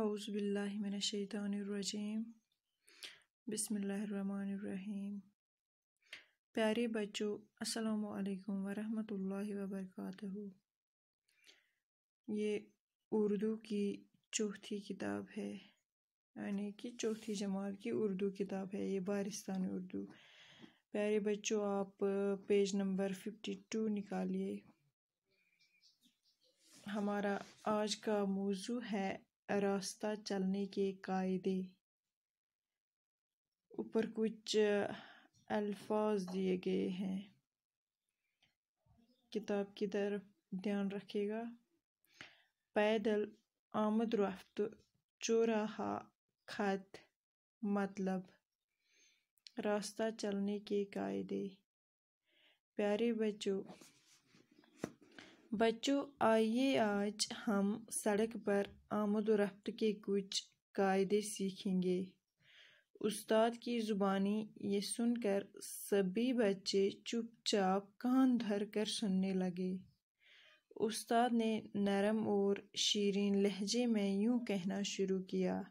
अउज़बिल्लिमिनशैतरजीम बसमीम प्यारे बच्चों अस्सलाम वालेकुम वरहमतुल्लाहि ये उर्दू की चौथी किताब है यानी कि चौथी जमात की उर्दू किताब है ये बारिस्तानी उर्दू प्यारे बच्चों आप पेज नंबर फिफ्टी टू निकालिए हमारा आज का मौजू है रास्ता चलने के कायदे ऊपर कुछ अल्फाज दिए गए हैं किताब की तरफ ध्यान रखेगा पैदल आमद रफ्त चौराहा खत मतलब रास्ता चलने के कायदे प्यारे बच्चों बच्चों आइए आज हम सड़क पर आमद रफ्त के कुछ कायदे सीखेंगे उस्ताद की ज़ुबानी ये सुनकर सभी बच्चे चुपचाप कान धर कर सुनने लगे उस्ताद ने नरम और शीरीन लहजे में यूं कहना शुरू किया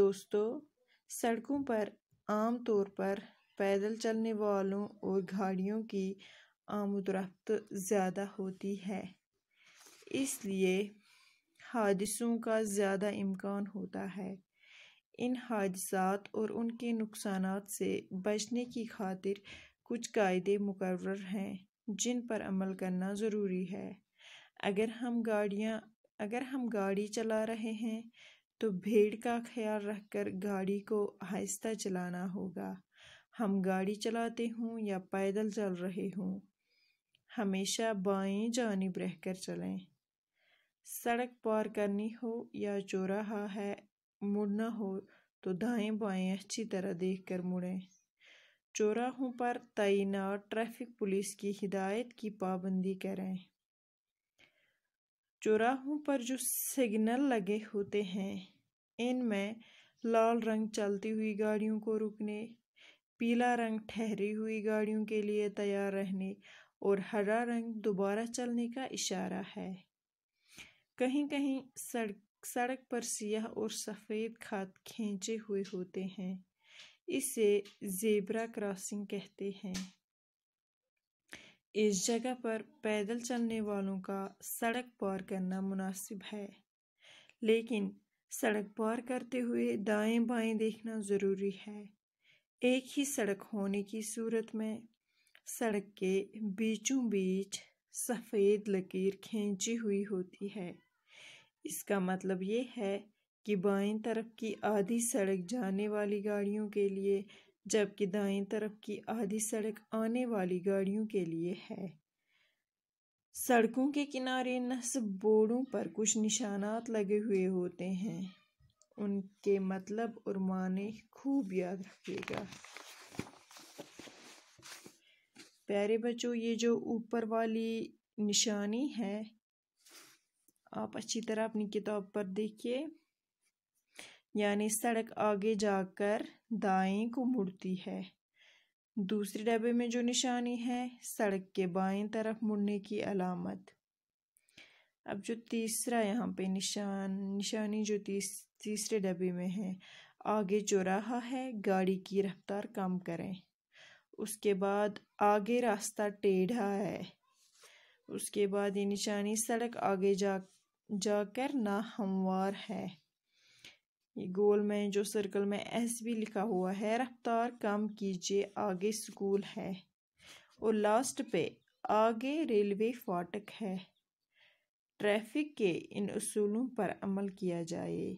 दोस्तों सड़कों पर आम तौर पर पैदल चलने वालों और गाड़ियों की आमदरफ़्त ज़्यादा होती है इसलिए हादसों का ज़्यादा इम्कान होता है इन हादसात और उनके नुकसान से बचने की खातिर कुछ कायदे मुकर हैं जिन पर अमल करना ज़रूरी है अगर हम गाड़ियाँ अगर हम गाड़ी चला रहे हैं तो भीड़ का ख्याल रखकर गाड़ी को आहिस्ता चलाना होगा हम गाड़ी चलाते हों या पैदल चल रहे हों हमेशा बाएं जानब रहकर चलें सड़क पार करनी हो या चौराहा है मुड़ना हो तो दाएं बाएं अच्छी तरह देख कर मुड़ें चौराहों पर तैनात ट्रैफिक पुलिस की हिदायत की पाबंदी करें चौराहों पर जो सिग्नल लगे होते हैं इनमें लाल रंग चलती हुई गाड़ियों को रुकने पीला रंग ठहरी हुई गाड़ियों के लिए तैयार रहने और हरा रंग दोबारा चलने का इशारा है कहीं कहीं सड़क सड़क पर सियाह और सफ़ेद खात खींचे हुए होते हैं इसे जेबरा क्रॉसिंग कहते हैं इस जगह पर पैदल चलने वालों का सड़क पार करना मुनासिब है लेकिन सड़क पार करते हुए दाएं बाएं देखना ज़रूरी है एक ही सड़क होने की सूरत में सड़क के बीचों बीच सफ़ेद लकीर खींची हुई होती है इसका मतलब ये है कि बाएं तरफ की आधी सड़क जाने वाली गाड़ियों के लिए जबकि दाएं तरफ की आधी सड़क आने वाली गाड़ियों के लिए है सड़कों के किनारे नस्ब बोर्डों पर कुछ निशानात लगे हुए होते हैं उनके मतलब और माने खूब याद रखिएगा प्यारे बच्चों ये जो ऊपर वाली निशानी है आप अच्छी तरह अपनी किताब पर देखिए यानी सड़क आगे जाकर दाएं को मुड़ती है दूसरे डब्बे में जो निशानी है सड़क के बाएं तरफ मुड़ने की अलामत अब जो तीसरा यहाँ पे निशान निशानी जो तीस तीसरे डब्बे में है आगे चौराहा है गाड़ी की रफ्तार कम करें उसके बाद आगे रास्ता टेढ़ा है उसके बाद ये निशानी सड़क आगे जा जाकर नाहमवार है ये गोल में जो सर्कल में एस भी लिखा हुआ है रफ्तार कम कीजिए आगे स्कूल है और लास्ट पे आगे रेलवे फाटक है ट्रैफिक के इन असूलों पर अमल किया जाए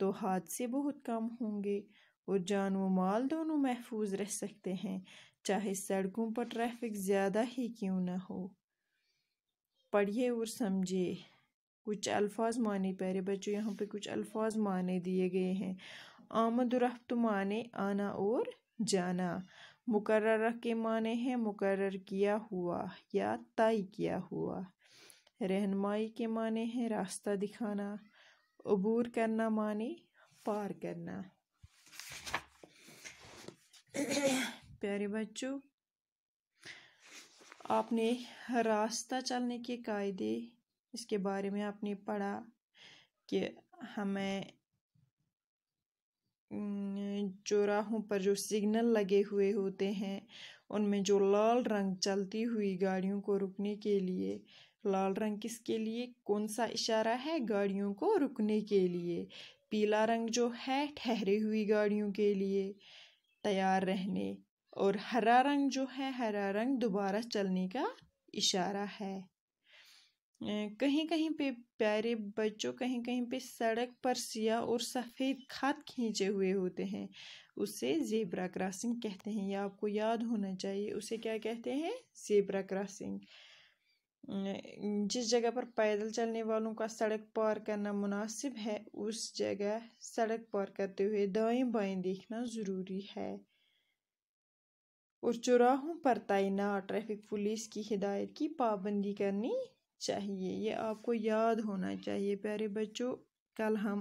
तो हादसे बहुत कम होंगे और जान व माल दोनों महफूज रह सकते हैं चाहे सड़कों पर ट्रैफिक ज़्यादा ही क्यों ना हो पढ़िए और समझिए कुछ अल्फाज माने प्यारे बच्चों यहाँ पे कुछ अल्फाज माने दिए गए हैं आमद रफ्त माने आना और जाना मुकर्र के माने हैं मुकर्र किया हुआ या तय किया हुआ रहनमाई के माने हैं रास्ता दिखाना अबूर करना माने पार करना प्यारे बच्चों आपने रास्ता चलने के कायदे इसके बारे में आपने पढ़ा कि हमें चौराहों पर जो सिग्नल लगे हुए होते हैं उनमें जो लाल रंग चलती हुई गाड़ियों को रुकने के लिए लाल रंग किसके लिए कौन सा इशारा है गाड़ियों को रुकने के लिए पीला रंग जो है ठहरे हुई गाड़ियों के लिए तैयार रहने और हरा रंग जो है हरा रंग दोबारा चलने का इशारा है कहीं कहीं पे प्यारे बच्चों कहीं कहीं पे सड़क पर सिया और सफ़ेद खत खींचे हुए होते हैं उसे जेबरा क्रॉसिंग कहते हैं यह या आपको याद होना चाहिए उसे क्या कहते हैं जेबरा क्रॉसिंग जिस जगह पर पैदल चलने वालों का सड़क पार करना मुनासिब है उस जगह सड़क पार करते हुए दाएं बाएं देखना ज़रूरी है और चौराहों पर तैनात ट्रैफिक पुलिस की हिदायत की पाबंदी करनी चाहिए ये आपको याद होना चाहिए प्यारे बच्चों कल हम